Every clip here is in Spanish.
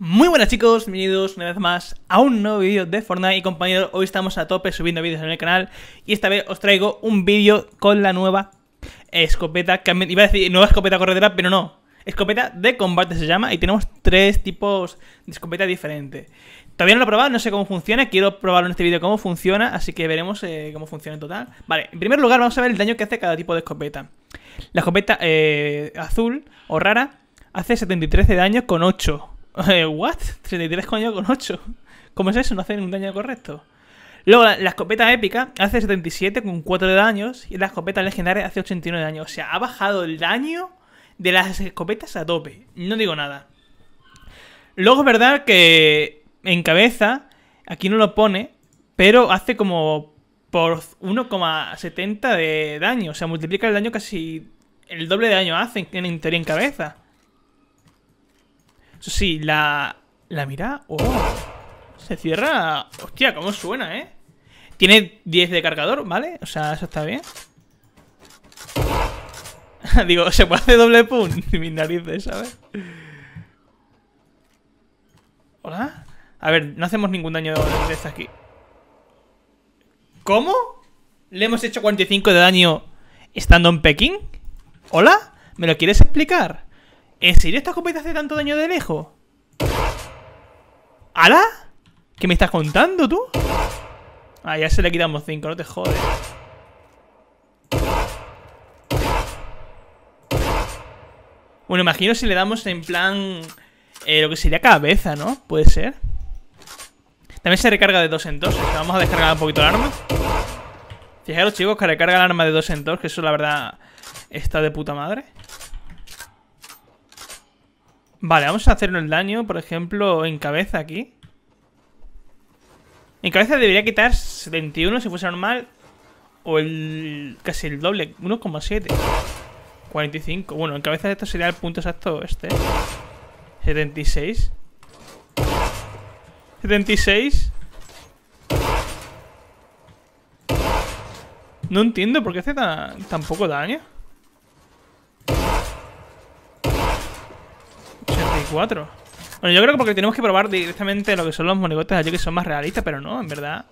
Muy buenas chicos, bienvenidos una vez más a un nuevo vídeo de Fortnite y compañeros, hoy estamos a tope subiendo vídeos en el canal y esta vez os traigo un vídeo con la nueva escopeta, que iba a decir nueva escopeta corredera, pero no, escopeta de combate se llama y tenemos tres tipos de escopeta diferentes. Todavía no lo he probado, no sé cómo funciona, quiero probarlo en este vídeo cómo funciona, así que veremos eh, cómo funciona en total. Vale, en primer lugar vamos a ver el daño que hace cada tipo de escopeta. La escopeta eh, azul o rara hace 73 de daño con 8 Eh, ¿What? 33 con 8. ¿Cómo es eso? No hace ningún daño correcto. Luego, la, escopeta épica hace 77 con 4 de daños. Y la escopeta legendaria hace 89 de daño. O sea, ha bajado el daño de las escopetas a tope. No digo nada. Luego es verdad que en cabeza, aquí no lo pone, pero hace como por 1,70 de daño. O sea, multiplica el daño casi el doble de daño hace en, en teoría en cabeza. Eso sí, la... La mira... ¡Oh! Se cierra... Hostia, cómo suena, ¿eh? Tiene 10 de cargador, ¿vale? O sea, eso está bien. Digo, se puede hacer doble pun. Mis narices, ¿sabes? ¿Hola? A ver, no hacemos ningún daño de esta aquí. ¿Cómo? ¿Le hemos hecho 45 de daño estando en Pekín? ¿Hola? ¿Me lo quieres explicar? ¿En serio esta te hace tanto daño de lejos? ¿Ala? ¿Qué me estás contando tú? Ah, ya se le quitamos 5, no te jodes. Bueno, imagino si le damos en plan... Eh, lo que sería cabeza, ¿no? Puede ser. También se recarga de dos en dos. Vamos a descargar un poquito el arma. Fijaros, chicos, que recarga el arma de dos en dos, que eso la verdad está de puta madre. Vale, vamos a hacernos el daño, por ejemplo, en cabeza aquí. En cabeza debería quitar 71 si fuese normal. O el... casi el doble, 1,7. 45. Bueno, en cabeza esto sería el punto exacto este. 76. ¿eh? 76. No entiendo por qué hace tan, tan poco daño. 4. Bueno, yo creo que porque tenemos que probar directamente lo que son los monigotes allí que son más realistas, pero no, en verdad.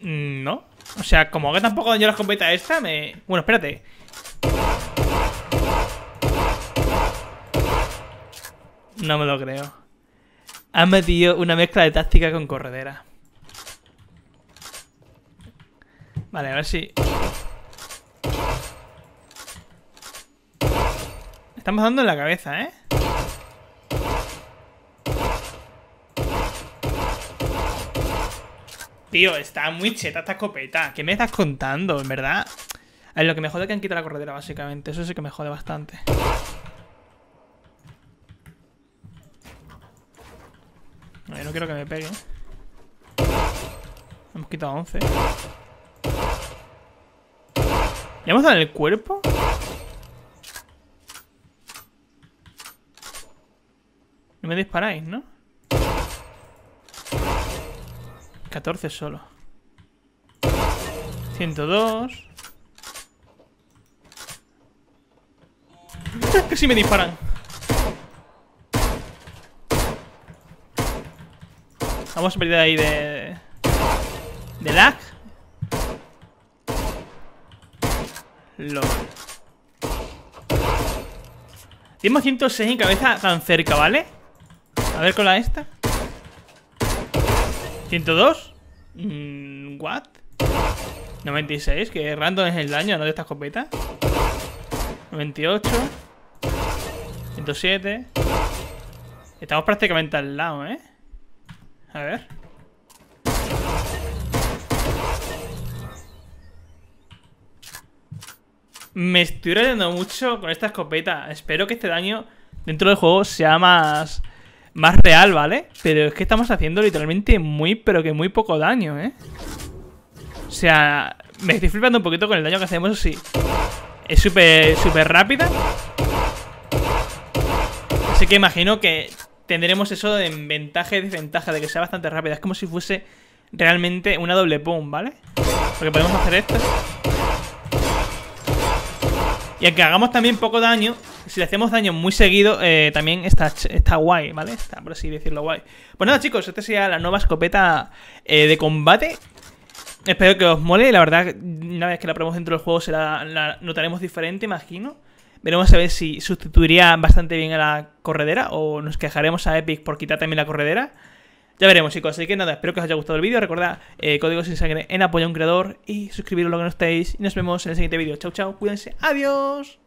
Mm, no. O sea, como que tampoco daño la escopeta esta, me... Bueno, espérate. No me lo creo. Han metido una mezcla de táctica con corredera. Vale, a ver si... Estamos dando en la cabeza, ¿eh? Tío, está muy cheta esta escopeta. ¿Qué me estás contando, en verdad? A lo que me jode que han quitado la corredera, básicamente. Eso sí que me jode bastante. No, no quiero que me pegue. Hemos quitado 11. ¿Le hemos dado en el cuerpo? me disparáis, ¿no? 14 solo. 102. que si me disparan. Vamos a perder ahí de... De lag. LOL. Tenemos 106 en cabeza tan cerca, ¿vale? A ver con la esta. 102. Mm, what? 96, que random es el daño, ¿no? De esta escopeta. 98. 107. Estamos prácticamente al lado, ¿eh? A ver. Me estoy rayando mucho con esta escopeta. Espero que este daño dentro del juego sea más más real, ¿vale? Pero es que estamos haciendo literalmente muy, pero que muy poco daño, ¿eh? O sea, me estoy flipando un poquito con el daño que hacemos, sí. Es súper, súper rápida. Así que imagino que tendremos eso de ventaja y desventaja, de que sea bastante rápida. Es como si fuese realmente una doble boom, ¿vale? Porque podemos hacer esto. Y aunque hagamos también poco daño, si le hacemos daño muy seguido, eh, también está, está guay, ¿vale? Está, por así decirlo, guay. Pues nada, chicos, esta sería la nueva escopeta eh, de combate. Espero que os mole. La verdad, una vez que la probemos dentro del juego, Se la notaremos diferente, imagino. Veremos a ver si sustituiría bastante bien a la corredera o nos quejaremos a Epic por quitar también la corredera. Ya veremos, chicos. Así que nada, espero que os haya gustado el vídeo. Recordad, eh, código sin sangre en apoyo a un creador y suscribiros lo que no estéis. Y nos vemos en el siguiente vídeo. Chau, chao Cuídense. Adiós.